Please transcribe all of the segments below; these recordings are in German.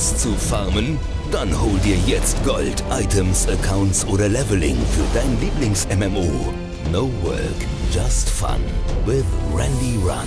zu farmen? Dann hol dir jetzt Gold, Items, Accounts oder Leveling für dein Lieblings-MMO. No Work, Just Fun with Randy Run.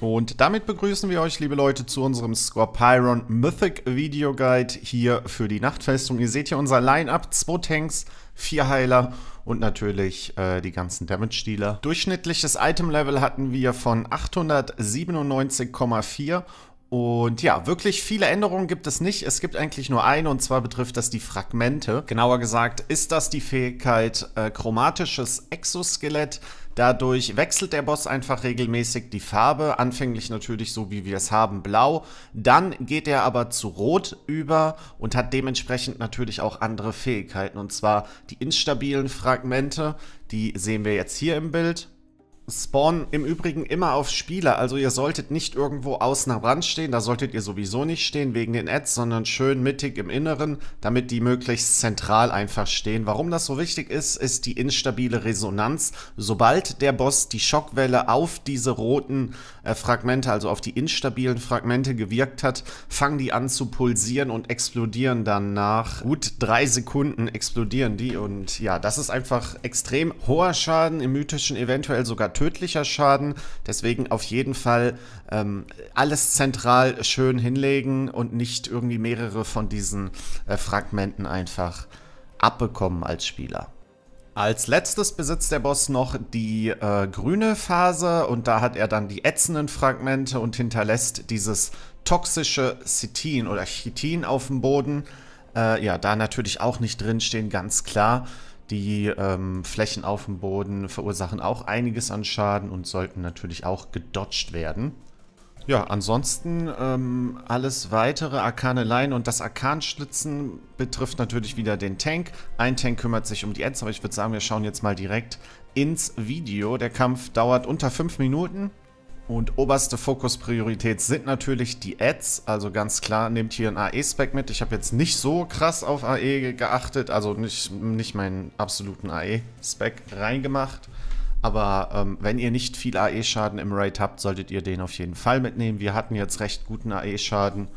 Und damit begrüßen wir euch, liebe Leute, zu unserem Scorpion Mythic Video Guide hier für die Nachtfestung. Ihr seht hier unser Line-Up, zwei Tanks, vier Heiler und natürlich äh, die ganzen Damage-Dealer. Durchschnittliches Item-Level hatten wir von 897,4 und ja, wirklich viele Änderungen gibt es nicht. Es gibt eigentlich nur eine, und zwar betrifft das die Fragmente. Genauer gesagt ist das die Fähigkeit äh, chromatisches Exoskelett. Dadurch wechselt der Boss einfach regelmäßig die Farbe. Anfänglich natürlich so, wie wir es haben, blau. Dann geht er aber zu rot über und hat dementsprechend natürlich auch andere Fähigkeiten. Und zwar die instabilen Fragmente, die sehen wir jetzt hier im Bild spawn im Übrigen immer auf Spieler. Also ihr solltet nicht irgendwo außen am Rand stehen, da solltet ihr sowieso nicht stehen wegen den Ads, sondern schön mittig im Inneren, damit die möglichst zentral einfach stehen. Warum das so wichtig ist, ist die instabile Resonanz. Sobald der Boss die Schockwelle auf diese roten äh, Fragmente, also auf die instabilen Fragmente gewirkt hat, fangen die an zu pulsieren und explodieren dann nach gut drei Sekunden explodieren die und ja, das ist einfach extrem hoher Schaden, im mythischen eventuell sogar tödlicher Schaden. Deswegen auf jeden Fall ähm, alles zentral schön hinlegen und nicht irgendwie mehrere von diesen äh, Fragmenten einfach abbekommen als Spieler. Als letztes besitzt der Boss noch die äh, grüne Phase und da hat er dann die ätzenden Fragmente und hinterlässt dieses toxische Citin oder Chitin auf dem Boden. Äh, ja, da natürlich auch nicht drinstehen, ganz klar. Die ähm, Flächen auf dem Boden verursachen auch einiges an Schaden und sollten natürlich auch gedodged werden. Ja, ansonsten ähm, alles weitere Arkaneleien und das Arkanschlitzen betrifft natürlich wieder den Tank. Ein Tank kümmert sich um die Ends, aber ich würde sagen, wir schauen jetzt mal direkt ins Video. Der Kampf dauert unter 5 Minuten. Und oberste Fokuspriorität sind natürlich die Ads. Also ganz klar, nehmt hier ein AE-Spec mit. Ich habe jetzt nicht so krass auf AE geachtet, also nicht, nicht meinen absoluten AE-Spec reingemacht. Aber ähm, wenn ihr nicht viel AE-Schaden im Raid habt, solltet ihr den auf jeden Fall mitnehmen. Wir hatten jetzt recht guten AE-Schaden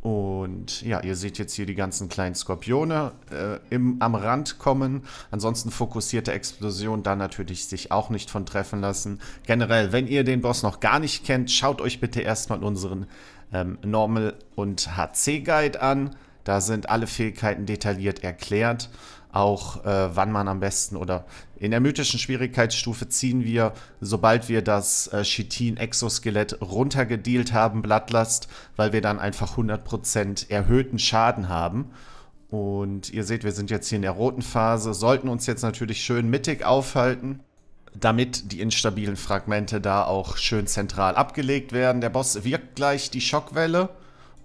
und ja, ihr seht jetzt hier die ganzen kleinen Skorpione äh, im, am Rand kommen. Ansonsten fokussierte Explosion da natürlich sich auch nicht von treffen lassen. Generell, wenn ihr den Boss noch gar nicht kennt, schaut euch bitte erstmal unseren ähm, Normal- und HC-Guide an. Da sind alle Fähigkeiten detailliert erklärt auch äh, wann man am besten oder in der mythischen Schwierigkeitsstufe ziehen wir, sobald wir das äh, Chitin-Exoskelett runtergedealt haben, Blattlast, weil wir dann einfach 100% erhöhten Schaden haben. Und ihr seht, wir sind jetzt hier in der roten Phase, sollten uns jetzt natürlich schön mittig aufhalten, damit die instabilen Fragmente da auch schön zentral abgelegt werden. Der Boss wirkt gleich die Schockwelle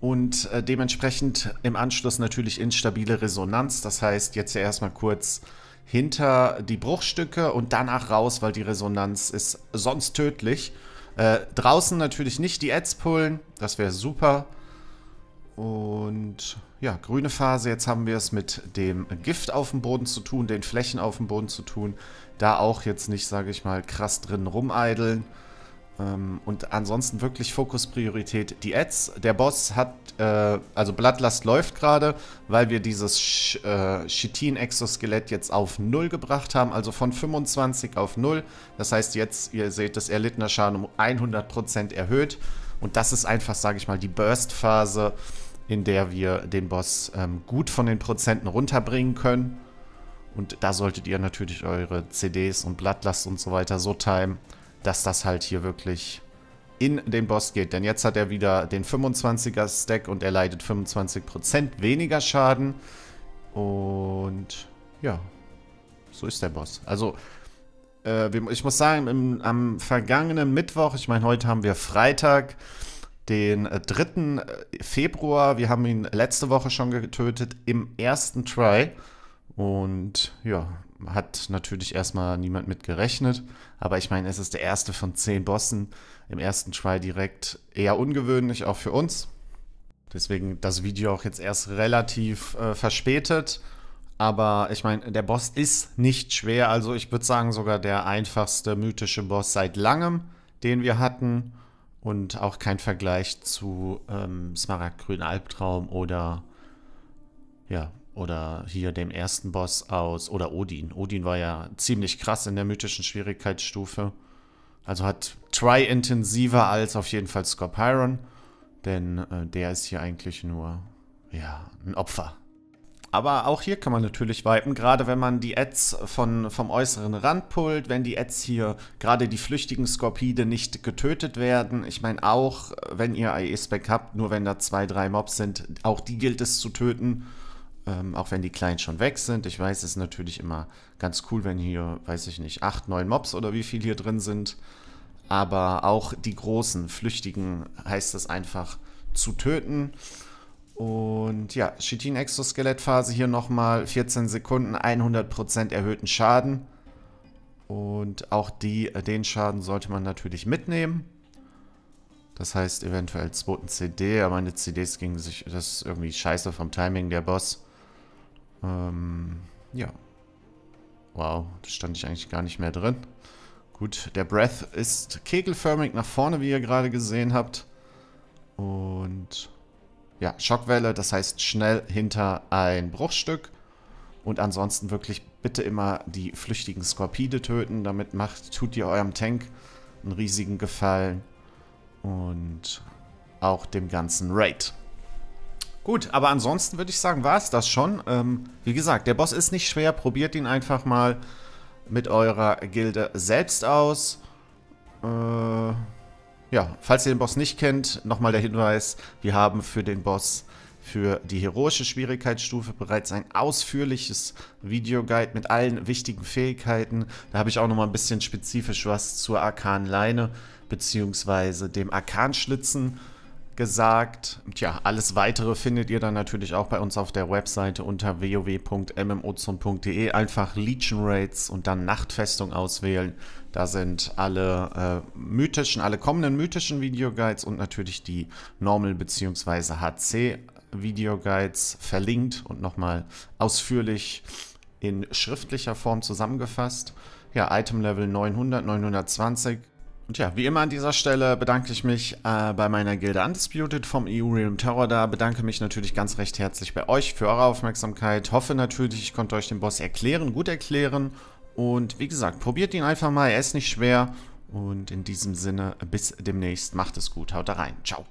und äh, dementsprechend im Anschluss natürlich instabile Resonanz. Das heißt, jetzt ja erstmal kurz hinter die Bruchstücke und danach raus, weil die Resonanz ist sonst tödlich. Äh, draußen natürlich nicht die Ads pullen, das wäre super. Und ja, grüne Phase, jetzt haben wir es mit dem Gift auf dem Boden zu tun, den Flächen auf dem Boden zu tun. Da auch jetzt nicht, sage ich mal, krass drin rumeideln. Ähm, und ansonsten wirklich Fokus, Priorität die Ads. Der Boss hat, äh, also Blattlast läuft gerade, weil wir dieses Sch äh, Chitin-Exoskelett jetzt auf 0 gebracht haben, also von 25 auf 0. Das heißt jetzt, ihr seht, das erlittener Schaden um 100% erhöht. Und das ist einfach, sage ich mal, die Burst-Phase, in der wir den Boss ähm, gut von den Prozenten runterbringen können. Und da solltet ihr natürlich eure CDs und Blattlast und so weiter so timen, dass das halt hier wirklich in den Boss geht. Denn jetzt hat er wieder den 25er Stack und er leidet 25% weniger Schaden. Und ja, so ist der Boss. Also, äh, ich muss sagen, im, am vergangenen Mittwoch, ich meine, heute haben wir Freitag, den 3. Äh, äh, Februar. Wir haben ihn letzte Woche schon getötet im ersten Try. Und ja, hat natürlich erstmal niemand mit gerechnet. Aber ich meine, es ist der erste von zehn Bossen im ersten Try direkt. Eher ungewöhnlich, auch für uns. Deswegen das Video auch jetzt erst relativ äh, verspätet. Aber ich meine, der Boss ist nicht schwer. Also ich würde sagen, sogar der einfachste mythische Boss seit langem, den wir hatten. Und auch kein Vergleich zu ähm, Smaragdgrün Albtraum oder ja, oder hier dem ersten Boss aus, oder Odin. Odin war ja ziemlich krass in der mythischen Schwierigkeitsstufe. Also hat Try intensiver als auf jeden Fall Scorpiron, denn äh, der ist hier eigentlich nur, ja, ein Opfer. Aber auch hier kann man natürlich wipen, gerade wenn man die Ads von, vom äußeren Rand pullt, wenn die Ads hier, gerade die flüchtigen Skorpide, nicht getötet werden. Ich meine auch, äh, wenn ihr IE-Spec habt, nur wenn da zwei, drei Mobs sind, auch die gilt es zu töten ähm, auch wenn die Kleinen schon weg sind. Ich weiß, es ist natürlich immer ganz cool, wenn hier, weiß ich nicht, acht, neun Mobs oder wie viel hier drin sind. Aber auch die großen, flüchtigen heißt es einfach zu töten. Und ja, Chitin-Exoskelettphase hier nochmal 14 Sekunden, 100% erhöhten Schaden. Und auch die, äh, den Schaden sollte man natürlich mitnehmen. Das heißt eventuell zweiten CD, aber meine CDs gingen sich, das ist irgendwie scheiße vom Timing der Boss. Ähm, ja. Wow, da stand ich eigentlich gar nicht mehr drin. Gut, der Breath ist kegelförmig nach vorne, wie ihr gerade gesehen habt. Und ja, Schockwelle, das heißt schnell hinter ein Bruchstück. Und ansonsten wirklich bitte immer die flüchtigen Skorpide töten. Damit macht, tut ihr eurem Tank einen riesigen Gefallen. Und auch dem ganzen Raid. Gut, aber ansonsten würde ich sagen, war es das schon. Ähm, wie gesagt, der Boss ist nicht schwer. Probiert ihn einfach mal mit eurer Gilde selbst aus. Äh, ja, falls ihr den Boss nicht kennt, nochmal der Hinweis, wir haben für den Boss für die heroische Schwierigkeitsstufe bereits ein ausführliches Videoguide mit allen wichtigen Fähigkeiten. Da habe ich auch nochmal ein bisschen spezifisch was zur Arkan-Leine bzw. dem Arkanschlitzen schlitzen gesagt. Tja, alles weitere findet ihr dann natürlich auch bei uns auf der Webseite unter www.mmozon.de. Einfach Legion Raids und dann Nachtfestung auswählen. Da sind alle äh, mythischen, alle kommenden mythischen Videoguides und natürlich die Normal- bzw. HC-Videoguides verlinkt und nochmal ausführlich in schriftlicher Form zusammengefasst. Ja, Item Level 900, 920 und ja, wie immer an dieser Stelle bedanke ich mich äh, bei meiner Gilde Undisputed vom EU Realm Terror da, bedanke mich natürlich ganz recht herzlich bei euch für eure Aufmerksamkeit, hoffe natürlich, ich konnte euch den Boss erklären, gut erklären und wie gesagt, probiert ihn einfach mal, er ist nicht schwer und in diesem Sinne, bis demnächst, macht es gut, haut rein, ciao.